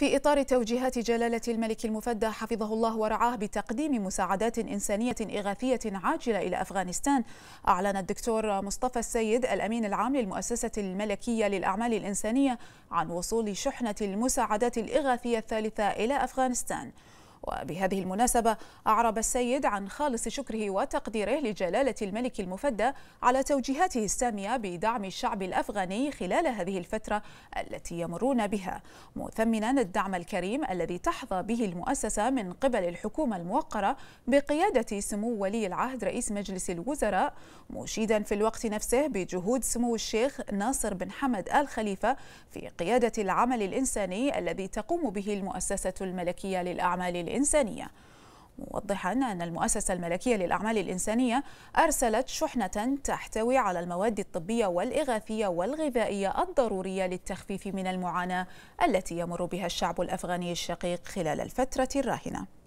في إطار توجيهات جلالة الملك المفدى حفظه الله ورعاه بتقديم مساعدات إنسانية إغاثية عاجلة إلى أفغانستان أعلن الدكتور مصطفى السيد الأمين العام للمؤسسة الملكية للأعمال الإنسانية عن وصول شحنة المساعدات الإغاثية الثالثة إلى أفغانستان وبهذه المناسبة أعرب السيد عن خالص شكره وتقديره لجلالة الملك المفدى على توجيهاته السامية بدعم الشعب الأفغاني خلال هذه الفترة التي يمرون بها مثمنا الدعم الكريم الذي تحظى به المؤسسة من قبل الحكومة الموقرة بقيادة سمو ولي العهد رئيس مجلس الوزراء مشيدا في الوقت نفسه بجهود سمو الشيخ ناصر بن حمد آل خليفة في قيادة العمل الإنساني الذي تقوم به المؤسسة الملكية للأعمال الإنسانية موضحا أن المؤسسة الملكية للأعمال الإنسانية أرسلت شحنة تحتوي على المواد الطبية والإغاثية والغذائية الضرورية للتخفيف من المعاناة التي يمر بها الشعب الأفغاني الشقيق خلال الفترة الراهنة